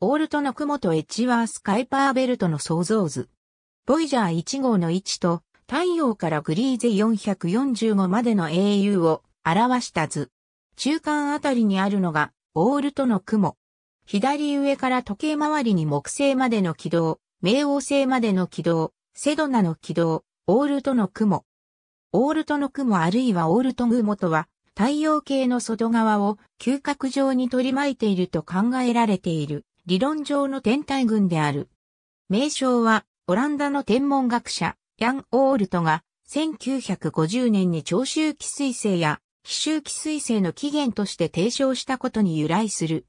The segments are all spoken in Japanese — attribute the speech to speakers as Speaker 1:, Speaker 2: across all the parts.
Speaker 1: オールトの雲とエッジワース・カイパーベルトの創造図。ボイジャー1号の位置と太陽からグリーゼ445までの英雄を表した図。中間あたりにあるのがオールトの雲。左上から時計回りに木星までの軌道、冥王星までの軌道、セドナの軌道、オールトの雲。オールトの雲あるいはオールト雲とは太陽系の外側を嗅覚上に取り巻いていると考えられている。理論上の天体群である。名称は、オランダの天文学者、ヤン・オールトが、1950年に長周期彗星や、奇周期彗星の起源として提唱したことに由来する。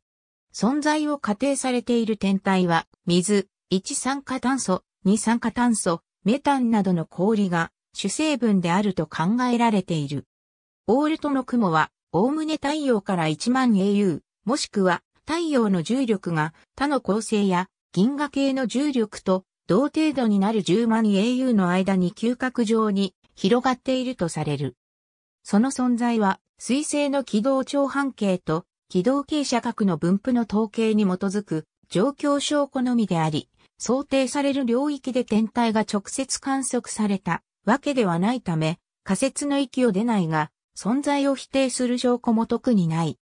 Speaker 1: 存在を仮定されている天体は、水、1酸化炭素、2酸化炭素、メタンなどの氷が主成分であると考えられている。オールトの雲は、おおむね太陽から1万 AU、もしくは太陽の重力が他の恒星や銀河系の重力と同程度になる10万 AU の間に嗅覚上に広がっているとされる。その存在は、水星の軌道長半径と軌道傾斜角の分布の統計に基づく状況証拠のみであり、想定される領域で天体が直接観測されたわけではないため、仮説の域を出ないが、存在を否定する証拠も特にない。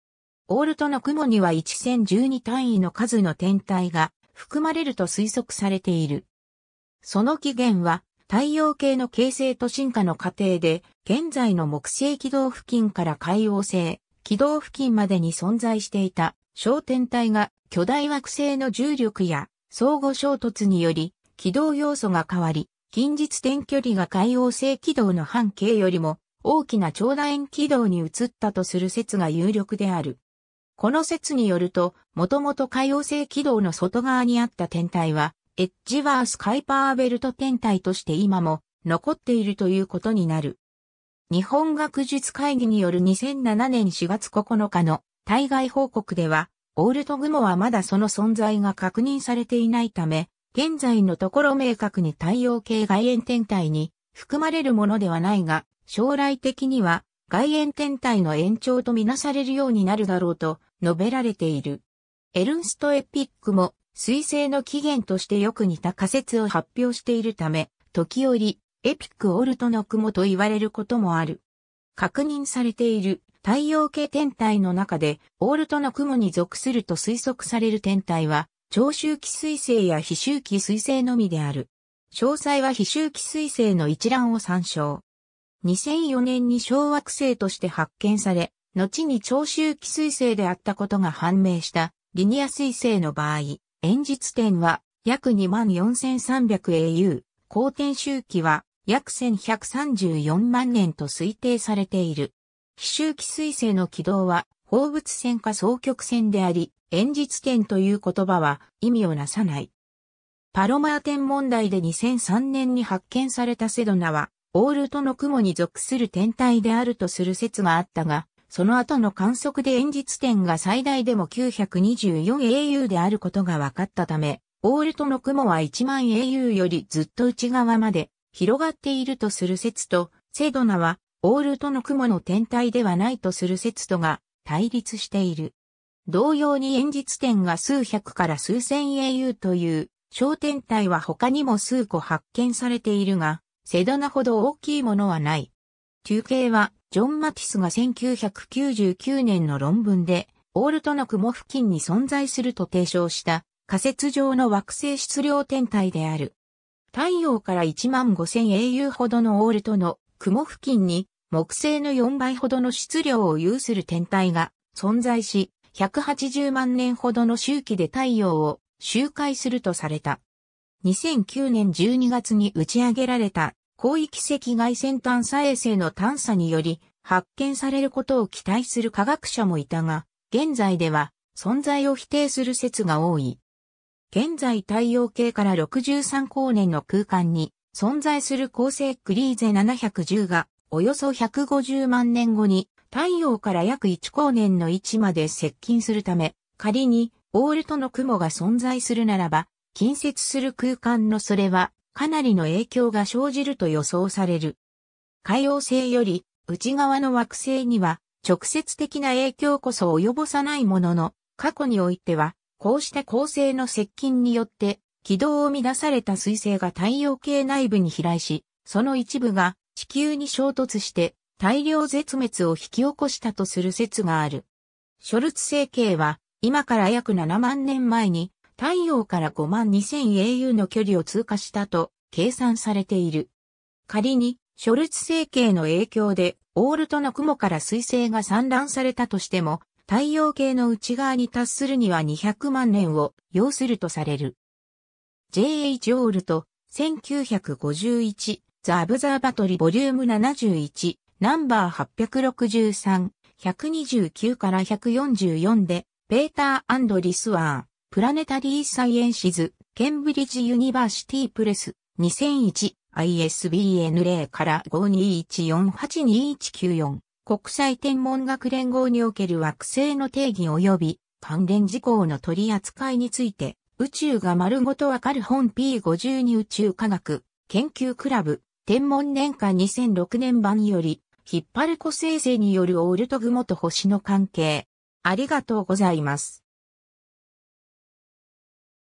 Speaker 1: オールトの雲には1012単位の数の天体が含まれると推測されている。その起源は太陽系の形成と進化の過程で現在の木星軌道付近から海王星軌道付近までに存在していた小天体が巨大惑星の重力や相互衝突により軌道要素が変わり、近日点距離が海王星軌道の半径よりも大きな長楕円軌道に移ったとする説が有力である。この説によると、もともと海王星軌道の外側にあった天体は、エッジワース・カイパーベルト天体として今も残っているということになる。日本学術会議による2007年4月9日の対外報告では、オールト雲はまだその存在が確認されていないため、現在のところ明確に太陽系外縁天体に含まれるものではないが、将来的には外縁天体の延長とみなされるようになるだろうと述べられている。エルンスト・エピックも水星の起源としてよく似た仮説を発表しているため、時折、エピック・オルトの雲と言われることもある。確認されている太陽系天体の中で、オルトの雲に属すると推測される天体は、長周期水星や非周期水星のみである。詳細は非周期水星の一覧を参照。2004年に小惑星として発見され、後に長周期彗星であったことが判明したリニア彗星の場合、演実点は約 24,300au、公転周期は約1134万年と推定されている。非周期彗星の軌道は放物線か双極線であり、演実点という言葉は意味をなさない。パロマー天問題で2003年に発見されたセドナは、オールトの雲に属する天体であるとする説があったが、その後の観測で演日点が最大でも 924au であることが分かったため、オールトの雲は1万 au よりずっと内側まで広がっているとする説と、セドナはオールトの雲の天体ではないとする説とが対立している。同様に演日点が数百から数千 au という小天体は他にも数個発見されているが、セドナほど大きいものはない。中継は、ジョン・マティスが1999年の論文で、オールトの雲付近に存在すると提唱した仮説上の惑星質量天体である。太陽から1万5000英雄ほどのオールトの雲付近に木星の4倍ほどの質量を有する天体が存在し、180万年ほどの周期で太陽を周回するとされた。2009年12月に打ち上げられた広域赤外線探査衛星の探査により発見されることを期待する科学者もいたが、現在では存在を否定する説が多い。現在太陽系から63光年の空間に存在する恒星クリーゼ710がおよそ150万年後に太陽から約1光年の位置まで接近するため、仮にオールトの雲が存在するならば、近接する空間のそれはかなりの影響が生じると予想される。海王星より内側の惑星には直接的な影響こそ及ぼさないものの、過去においては、こうした恒星の接近によって軌道を乱された彗星が太陽系内部に飛来し、その一部が地球に衝突して大量絶滅を引き起こしたとする説がある。ショルツ星系は今から約7万年前に太陽から5万2000 au の距離を通過したと計算されている。仮に、ショルツ星系の影響で、オールトの雲から水星が散乱されたとしても、太陽系の内側に達するには200万年を要するとされる。J.H. オールト、1951、ザ・アブザーバトリボリューム71、ナンバー863、129から144で、ペーター・リスワーン、プラネタリー・サイエンシズ、ケンブリッジ・ユニバーシティ・プレス、2001、ISBN0 から5 2 1 4 8 2 1 9 4国際天文学連合における惑星の定義及び関連事項の取り扱いについて、宇宙が丸ごとわかる本 P52 宇宙科学、研究クラブ、天文年間2006年版より、ヒッパルコ生成によるオールトグモと星の関係。ありがとうございます。